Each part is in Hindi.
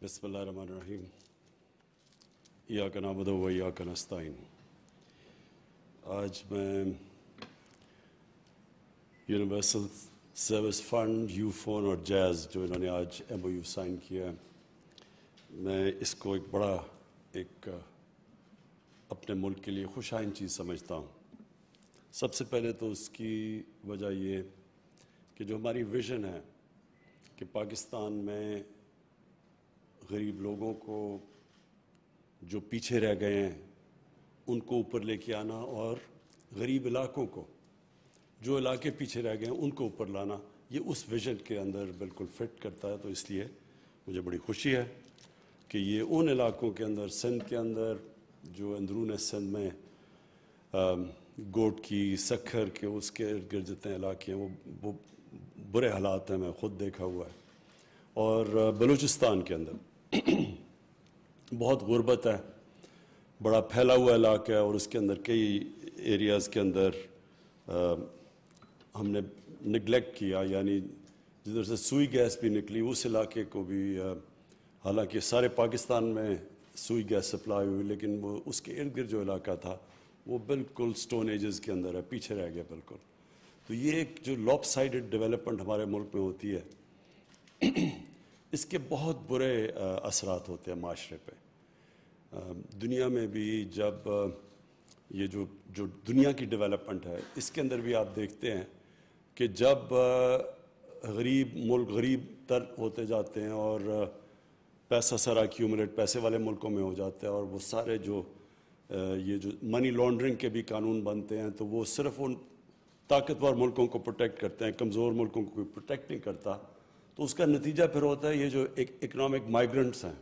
बसमीम या नाम व या का नस्ताइन आज मैं universal service fund Ufone और जैज़ जो इन्होंने आज एम ओ यू साइन किया है मैं इसको एक बड़ा एक अपने मुल्क के लिए खुशाइन चीज़ समझता हूँ सबसे पहले तो उसकी वजह ये कि जो हमारी विज़न है कि पाकिस्तान में गरीब लोगों को जो पीछे रह गए हैं उनको ऊपर लेके आना और गरीब इलाकों को जो इलाके पीछे रह गए हैं उनको ऊपर लाना ये उस विजन के अंदर बिल्कुल फिट करता है तो इसलिए मुझे बड़ी खुशी है कि ये उन इलाकों के अंदर सिंध के अंदर जो अंदरून सिंध में गोट की सखर के उसके इर्द गिर्द जितने इलाके हैं वो, वो बुरे हालात हैं मैं ख़ुद देखा हुआ है और बलूचिस्तान के अंदर बहुत गुर्बत है बड़ा फैला हुआ इलाका है और उसके अंदर कई एरियाज़ के अंदर आ, हमने निगलेक्ट किया यानी जिधर से सुई गैस भी निकली उस इलाके को भी हालांकि सारे पाकिस्तान में सुई गैस सप्लाई हुई लेकिन वो उसके इर्द गिर्द जो इलाका था वो बिल्कुल स्टोन एजेस के अंदर है पीछे रह गया बिल्कुल तो ये एक जो लॉप साइड डेवलपमेंट हमारे मुल्क में होती है इसके बहुत बुरे असरात होते हैं माशरे पे दुनिया में भी जब ये जो जो दुनिया की डेवलपमेंट है इसके अंदर भी आप देखते हैं कि जब गरीब मुल्क गरीब तर होते जाते हैं और पैसा सारा क्यूमुलेट पैसे वाले मुल्कों में हो जाते हैं और वो सारे जो ये जो मनी लॉन्ड्रिंग के भी कानून बनते हैं तो वो सिर्फ उन ताकतवर मुल्कों को प्रोटेक्ट करते हैं कमज़ोर मुल्कों को प्रोटेक्ट नहीं करता तो उसका नतीजा फिर होता है ये जो एक इकोनॉमिक माइग्रेंट्स हैं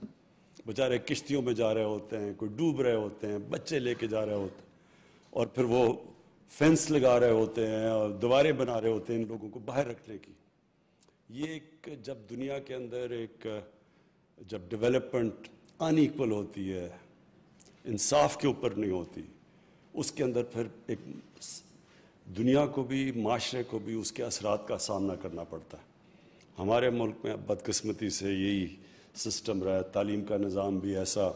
बेचारे किश्तियों में जा रहे होते हैं कोई डूब रहे होते हैं बच्चे लेके जा रहे होते हैं और फिर वो फेंस लगा रहे होते हैं और दीवारें बना रहे होते हैं इन लोगों को बाहर रखने की ये एक जब दुनिया के अंदर एक जब डेवलपमेंट अनईक्वल होती है इंसाफ के ऊपर नहीं होती उसके अंदर फिर एक दुनिया को भी माशरे को भी उसके असरात का सामना करना पड़ता है हमारे मुल्क में बदकस्मती से यही सिस्टम रहा है तालीम का निज़ाम भी ऐसा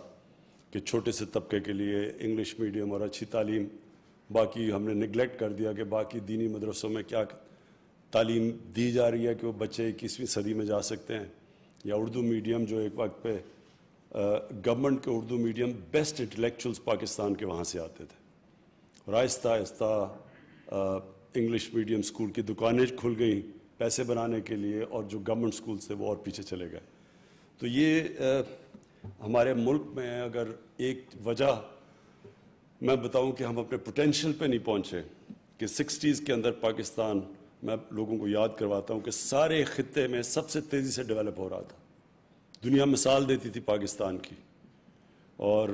कि छोटे से तबके के लिए इंग्लिश मीडियम और अच्छी तालीम बाकी हमने निगलेक्ट कर दिया कि बाकी दीनी मदरसों में क्या तालीम दी जा रही है कि वो बच्चे इक्कीसवीं सदी में जा सकते हैं या उर्दू मीडियम जो एक वक्त पे गवर्नमेंट के Urdu medium best intellectuals Pakistan के वहाँ से आते थे और आहिस्ता आहिस्ता इंग्लिश मीडियम स्कूल की दुकानें खुल गई पैसे बनाने के लिए और जो गवर्नमेंट स्कूल थे वो और पीछे चले गए तो ये आ, हमारे मुल्क में अगर एक वजह मैं बताऊं कि हम अपने पोटेंशियल पे नहीं पहुंचे कि सिक्सटीज़ के अंदर पाकिस्तान मैं लोगों को याद करवाता हूं कि सारे खत्े में सबसे तेज़ी से डेवलप हो रहा था दुनिया मिसाल देती थी पाकिस्तान की और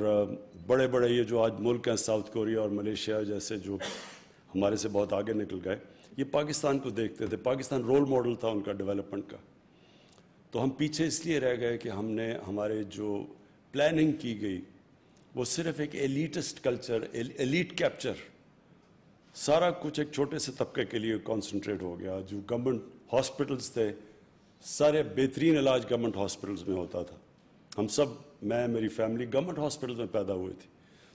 बड़े बड़े ये जो आज मुल्क हैं साउथ कोरिया और मलेशिया जैसे जो हमारे से बहुत आगे निकल गए ये पाकिस्तान को देखते थे पाकिस्तान रोल मॉडल था उनका डेवलपमेंट का तो हम पीछे इसलिए रह गए कि हमने हमारे जो प्लानिंग की गई वो सिर्फ एक एलिटस्ट कल्चर एलिट कैप्चर सारा कुछ एक छोटे से तबके के लिए कॉन्सनट्रेट हो गया जो गवर्नमेंट हॉस्पिटल्स थे सारे बेहतरीन इलाज गवर्नमेंट हॉस्पिटल्स में होता था हम सब मैं मेरी फैमिली गवर्नमेंट हॉस्पिटल में पैदा हुए थी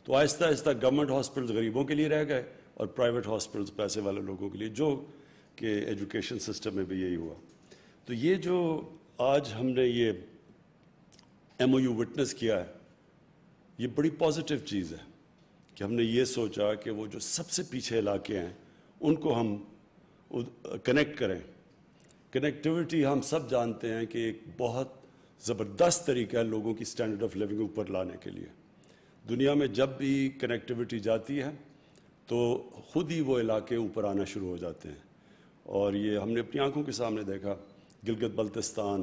तो आहिस्ता आहिस्ता गवर्नमेंट हॉस्पिटल गरीबों के लिए रह गए और प्राइवेट हॉस्पिटल्स पैसे वाले लोगों के लिए जो कि एजुकेशन सिस्टम में भी यही हुआ तो ये जो आज हमने ये एम विटनेस किया है ये बड़ी पॉजिटिव चीज़ है कि हमने ये सोचा कि वो जो सबसे पीछे इलाके हैं उनको हम कनेक्ट करें कनेक्टिविटी हम सब जानते हैं कि एक बहुत ज़बरदस्त तरीका है लोगों की स्टैंडर्ड ऑफ लिविंग ऊपर लाने के लिए दुनिया में जब भी कनेक्टिविटी जाती है तो ख़ुद ही वो इलाके ऊपर आना शुरू हो जाते हैं और ये हमने अपनी आंखों के सामने देखा गिलगित बल्तिस्तान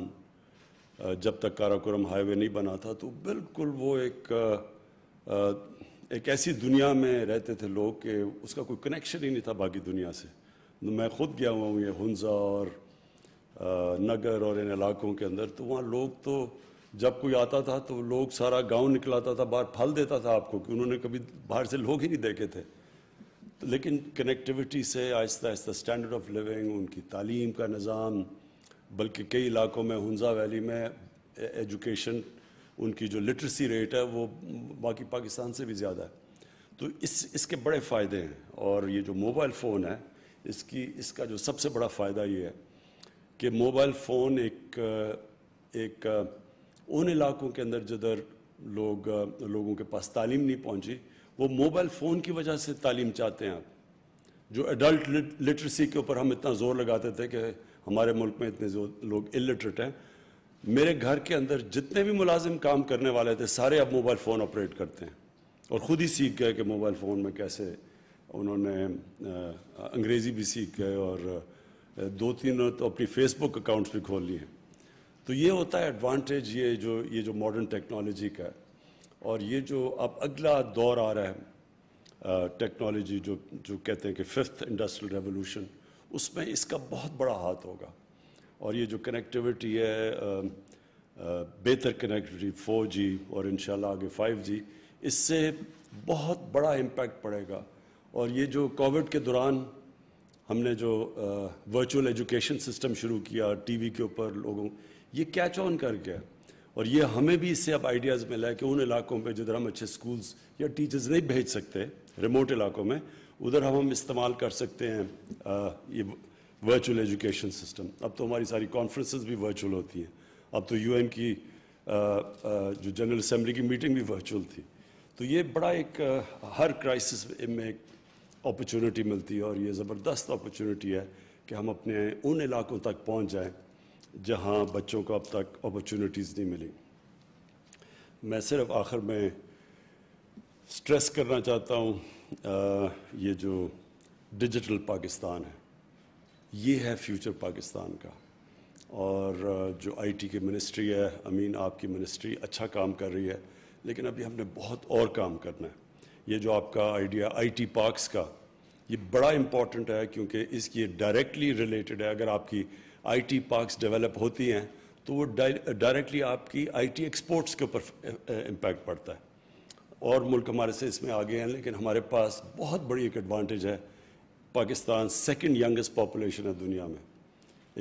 जब तक काराकोरम हाईवे नहीं बना था तो बिल्कुल वो एक एक ऐसी दुनिया में रहते थे लोग कि उसका कोई कनेक्शन ही नहीं था बाकी दुनिया से तो मैं खुद गया हुआ हूँ ये हंजा और नगर और इन इलाकों के अंदर तो वहाँ लोग तो जब कोई आता था तो लोग सारा गांव निकलाता था बाहर फल देता था आपको कि उन्होंने कभी बाहर से लोग ही नहीं देखे थे लेकिन कनेक्टिविटी से आहिस्ता आहिस्ता स्टैंडर्ड ऑफ लिविंग उनकी तालीम का निज़ाम बल्कि कई इलाकों में हंजा वैली में एजुकेशन उनकी जो लिटरेसी रेट है वो बाकी पाकिस्तान से भी ज़्यादा है तो इस इसके बड़े फ़ायदे हैं और ये जो मोबाइल फ़ोन है इसकी इसका जो सबसे बड़ा फ़ायदा ये है कि मोबाइल फ़ोन एक एक उन इलाकों के अंदर जिधर लोग लोगों के पास तालीम नहीं पहुंची वो मोबाइल फ़ोन की वजह से तालीम चाहते हैं आप जो एडल्ट लिटरेसी के ऊपर हम इतना ज़ोर लगाते थे कि हमारे मुल्क में इतने लोग इलिटरेट हैं मेरे घर के अंदर जितने भी मुलाजिम काम करने वाले थे सारे अब मोबाइल फ़ोन ऑपरेट करते हैं और ख़ुद ही सीख गए कि मोबाइल फ़ोन में कैसे उन्होंने अंग्रेज़ी भी सीख गए और दो तीन तो अपनी फेसबुक अकाउंट्स भी खोल लिए हैं तो ये होता है एडवांटेज ये जो ये जो मॉडर्न टेक्नोलॉजी का है और ये जो अब अगला दौर आ रहा है टेक्नोलॉजी जो जो कहते हैं कि फिफ्थ इंडस्ट्रियल रेवोल्यूशन उसमें इसका बहुत बड़ा हाथ होगा और ये जो कनेक्टिविटी है बेहतर कनेक्टिविटी फोर जी और इन आगे फाइव जी इससे बहुत बड़ा इम्पैक्ट पड़ेगा और ये जो कोविड के दौरान हमने जो वर्चुअल एजुकेशन सिस्टम शुरू किया टीवी के ऊपर लोगों ये कैच ऑन कर गया और ये हमें भी इससे अब आइडियाज़ मिला है कि उन इलाकों में जिधर हम अच्छे स्कूल्स या टीचर्स नहीं भेज सकते रिमोट इलाकों में उधर हम हम इस्तेमाल कर सकते हैं आ, ये वर्चुअल एजुकेशन सिस्टम अब तो हमारी सारी कॉन्फ्रेंसेस भी वर्चुअल होती हैं अब तो यूएन की आ, आ, जो जनरल असम्बली की मीटिंग भी वर्चुअल थी तो ये बड़ा एक आ, हर क्राइसिस में एक अपॉर्चुनिटी मिलती है और ये ज़बरदस्त अपॉर्चुनिटी है कि हम अपने उन इलाकों तक पहुंच जाएं जहां बच्चों को अब तक अपॉर्चुनिटीज़ नहीं मिली मैं सिर्फ आखिर में स्ट्रेस करना चाहता हूं ये जो डिजिटल पाकिस्तान है ये है फ्यूचर पाकिस्तान का और जो आईटी की मिनिस्ट्री है अमीन आपकी मिनिस्ट्री अच्छा काम कर रही है लेकिन अभी हमने बहुत और काम करना है ये जो आपका आइडिया आईटी पार्क्स का ये बड़ा इंपॉर्टेंट है क्योंकि इसकी डायरेक्टली रिलेटेड है अगर आपकी आईटी पार्क्स डेवलप होती हैं तो वो डायरेक्टली आपकी आईटी एक्सपोर्ट्स के ऊपर इम्पैक्ट पड़ता है और मुल्क हमारे से इसमें आगे हैं लेकिन हमारे पास बहुत बड़ी एक एडवांटेज है पाकिस्तान सेकेंड यंगेस्ट पॉपुलेशन है दुनिया में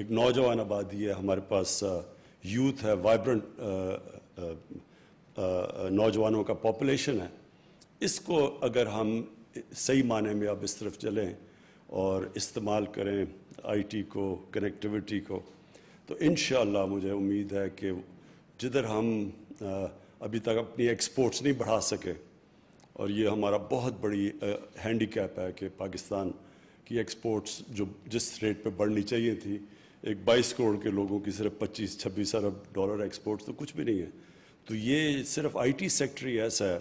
एक नौजवान आबादी है हमारे पास यूथ है वाइब्रेंट नौजवानों का पॉपुलेशन है इसको अगर हम सही माने में आप इस तरफ चलें और इस्तेमाल करें आईटी को कनेक्टिविटी को तो इन मुझे उम्मीद है कि जिधर हम अभी तक अपनी एक्सपोर्ट्स नहीं बढ़ा सके और ये हमारा बहुत बड़ी हैंडीकैप है कि पाकिस्तान की एक्सपोर्ट्स जो जिस रेट पे बढ़नी चाहिए थी एक 22 करोड़ के लोगों की सिर्फ 25 छब्बीस अरब डॉलर एक्सपोर्ट्स तो कुछ भी नहीं है तो ये सिर्फ आईटी सेक्टर ही ऐसा है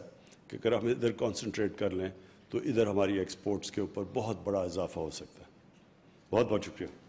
कि अगर हम इधर कॉन्सनट्रेट कर लें तो इधर हमारी एक्सपोर्ट्स के ऊपर बहुत बड़ा इजाफा हो सकता है बहुत बहुत शुक्रिया